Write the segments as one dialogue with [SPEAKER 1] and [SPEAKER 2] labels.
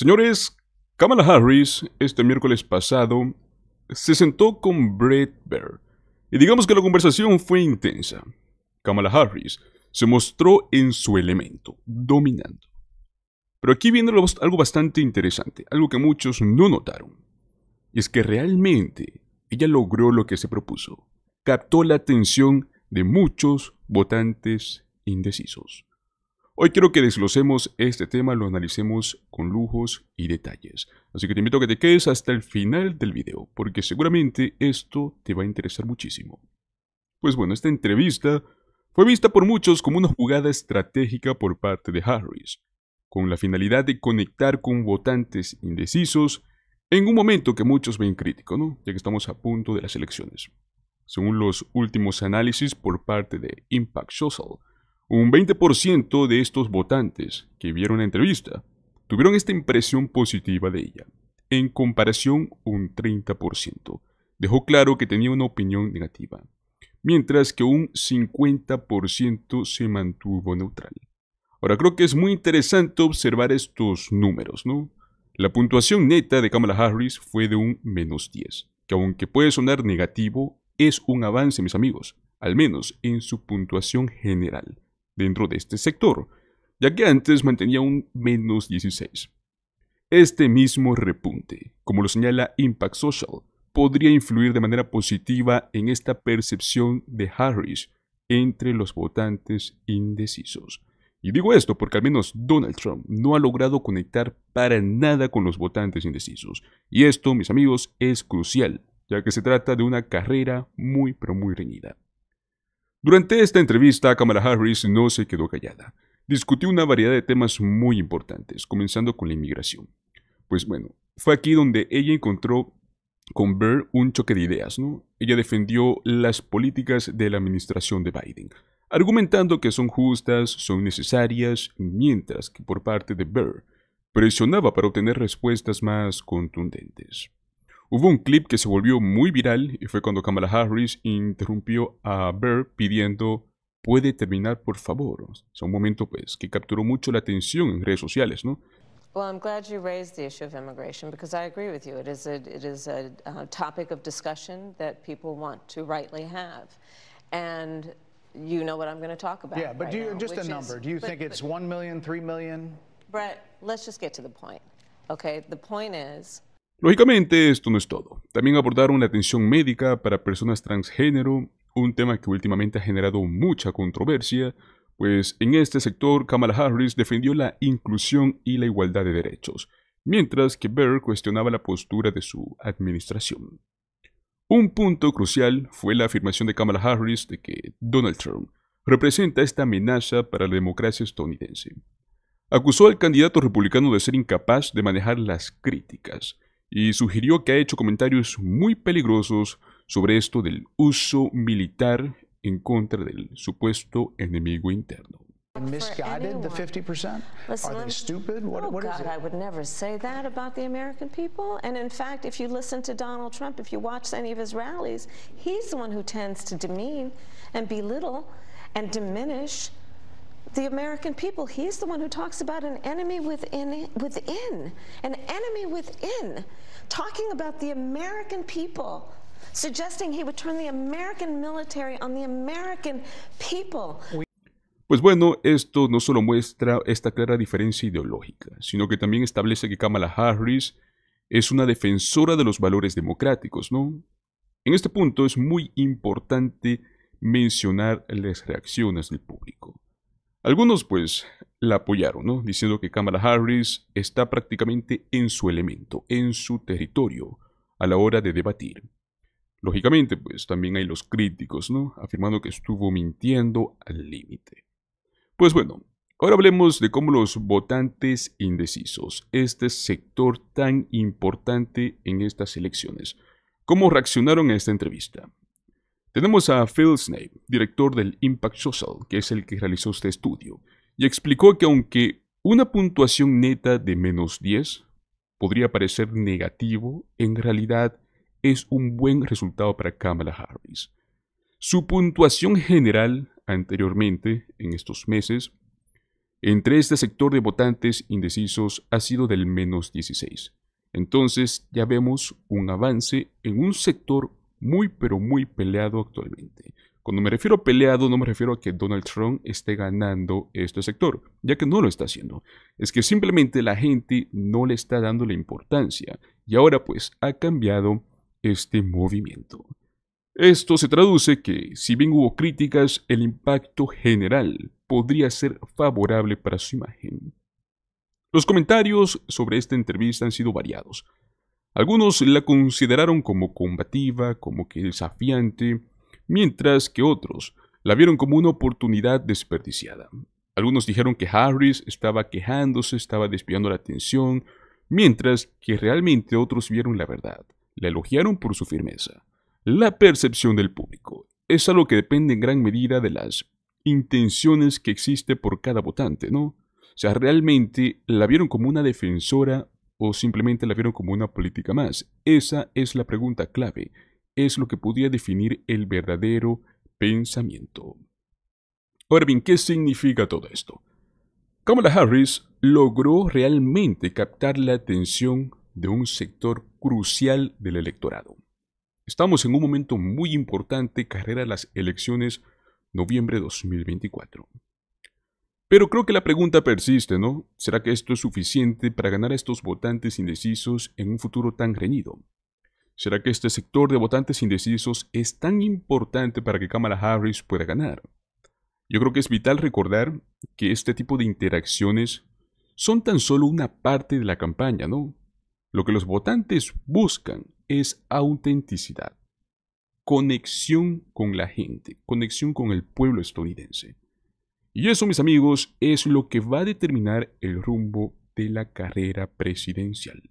[SPEAKER 1] Señores, Kamala Harris este miércoles pasado se sentó con Brett y digamos que la conversación fue intensa. Kamala Harris se mostró en su elemento, dominando. Pero aquí viene algo bastante interesante, algo que muchos no notaron. Y es que realmente ella logró lo que se propuso. Captó la atención de muchos votantes indecisos. Hoy quiero que desglosemos este tema, lo analicemos con lujos y detalles. Así que te invito a que te quedes hasta el final del video, porque seguramente esto te va a interesar muchísimo. Pues bueno, esta entrevista fue vista por muchos como una jugada estratégica por parte de Harris, con la finalidad de conectar con votantes indecisos en un momento que muchos ven crítico, ¿no? ya que estamos a punto de las elecciones. Según los últimos análisis por parte de Impact Social, un 20% de estos votantes que vieron la entrevista tuvieron esta impresión positiva de ella. En comparación, un 30% dejó claro que tenía una opinión negativa, mientras que un 50% se mantuvo neutral. Ahora creo que es muy interesante observar estos números, ¿no? La puntuación neta de Kamala Harris fue de un menos 10, que aunque puede sonar negativo, es un avance, mis amigos, al menos en su puntuación general dentro de este sector, ya que antes mantenía un menos 16. Este mismo repunte, como lo señala Impact Social, podría influir de manera positiva en esta percepción de Harris entre los votantes indecisos. Y digo esto porque al menos Donald Trump no ha logrado conectar para nada con los votantes indecisos. Y esto, mis amigos, es crucial, ya que se trata de una carrera muy pero muy reñida. Durante esta entrevista, Kamala Harris no se quedó callada. Discutió una variedad de temas muy importantes, comenzando con la inmigración. Pues bueno, fue aquí donde ella encontró con Burr un choque de ideas, ¿no? Ella defendió las políticas de la administración de Biden, argumentando que son justas, son necesarias, mientras que por parte de Burr presionaba para obtener respuestas más contundentes. Hubo un clip que se volvió muy viral y fue cuando Kamala Harris interrumpió a Burr pidiendo puede terminar por favor. Es un momento pues que capturó mucho la atención en redes sociales, ¿no? Well, I'm glad you raised the issue of immigration because I agree with you. It is a, it is a topic of discussion that people want to rightly have. And you know what I'm going to talk about. Yeah, but do you, just a number. do you think it's one million, three million? Brett, let's just get to the point. Okay, the point is Lógicamente, esto no es todo. También abordaron la atención médica para personas transgénero, un tema que últimamente ha generado mucha controversia, pues en este sector Kamala Harris defendió la inclusión y la igualdad de derechos, mientras que Burr cuestionaba la postura de su administración. Un punto crucial fue la afirmación de Kamala Harris de que Donald Trump representa esta amenaza para la democracia estadounidense. Acusó al candidato republicano de ser incapaz de manejar las críticas, y sugirió que ha hecho comentarios muy peligrosos sobre esto del uso militar en contra del supuesto enemigo interno. misguided the 50%? Are they stupid? Oh, I would never say that about the American people. And in fact, if you Donald Trump, if you watch any of rallies, he's the one who tends to demean belittle and diminish the American people. He's the one who talks about an enemy within, within, an enemy within, talking about the American people, suggesting he would turn the American military on the American people. Pues bueno, esto no solo muestra esta clara diferencia ideológica, sino que también establece que Kamala Harris es una defensora de los valores democráticos, ¿no? En este punto es muy importante mencionar las reacciones del público. Algunos pues la apoyaron, ¿no? Diciendo que Kamala Harris está prácticamente en su elemento, en su territorio, a la hora de debatir. Lógicamente, pues también hay los críticos, ¿no? Afirmando que estuvo mintiendo al límite. Pues bueno, ahora hablemos de cómo los votantes indecisos, este sector tan importante en estas elecciones, cómo reaccionaron a esta entrevista. Tenemos a Phil Snape, director del Impact Social, que es el que realizó este estudio, y explicó que aunque una puntuación neta de menos 10 podría parecer negativo, en realidad es un buen resultado para Kamala Harris. Su puntuación general anteriormente, en estos meses, entre este sector de votantes indecisos ha sido del menos 16. Entonces ya vemos un avance en un sector muy pero muy peleado actualmente. Cuando me refiero a peleado, no me refiero a que Donald Trump esté ganando este sector, ya que no lo está haciendo. Es que simplemente la gente no le está dando la importancia y ahora pues ha cambiado este movimiento. Esto se traduce que, si bien hubo críticas, el impacto general podría ser favorable para su imagen. Los comentarios sobre esta entrevista han sido variados, algunos la consideraron como combativa, como que desafiante, mientras que otros la vieron como una oportunidad desperdiciada. Algunos dijeron que Harris estaba quejándose, estaba desviando la atención, mientras que realmente otros vieron la verdad, la elogiaron por su firmeza. La percepción del público es algo que depende en gran medida de las intenciones que existe por cada votante, ¿no? O sea, realmente la vieron como una defensora o simplemente la vieron como una política más? Esa es la pregunta clave. Es lo que podía definir el verdadero pensamiento. Ahora bien, ¿qué significa todo esto? Kamala Harris logró realmente captar la atención de un sector crucial del electorado. Estamos en un momento muy importante, carrera las elecciones noviembre 2024. Pero creo que la pregunta persiste, ¿no? ¿Será que esto es suficiente para ganar a estos votantes indecisos en un futuro tan reñido? ¿Será que este sector de votantes indecisos es tan importante para que Kamala Harris pueda ganar? Yo creo que es vital recordar que este tipo de interacciones son tan solo una parte de la campaña, ¿no? Lo que los votantes buscan es autenticidad, conexión con la gente, conexión con el pueblo estadounidense. Y eso, mis amigos, es lo que va a determinar el rumbo de la carrera presidencial.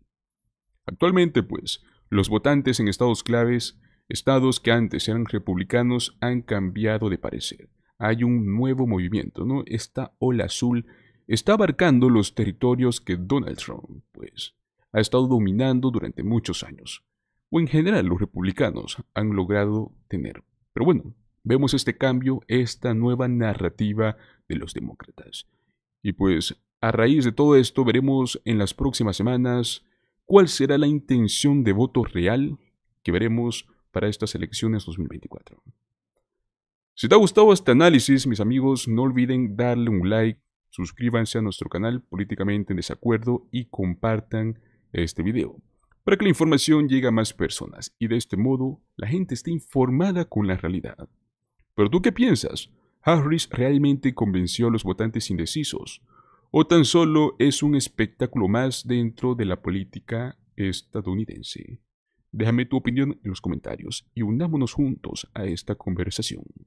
[SPEAKER 1] Actualmente, pues, los votantes en estados claves, estados que antes eran republicanos, han cambiado de parecer. Hay un nuevo movimiento, ¿no? Esta ola azul está abarcando los territorios que Donald Trump, pues, ha estado dominando durante muchos años. O en general los republicanos han logrado tener. Pero bueno, Vemos este cambio, esta nueva narrativa de los demócratas. Y pues a raíz de todo esto veremos en las próximas semanas cuál será la intención de voto real que veremos para estas elecciones 2024. Si te ha gustado este análisis, mis amigos, no olviden darle un like, suscríbanse a nuestro canal Políticamente en Desacuerdo y compartan este video para que la información llegue a más personas y de este modo la gente esté informada con la realidad. ¿Pero tú qué piensas? ¿Harris realmente convenció a los votantes indecisos? ¿O tan solo es un espectáculo más dentro de la política estadounidense? Déjame tu opinión en los comentarios y unámonos juntos a esta conversación.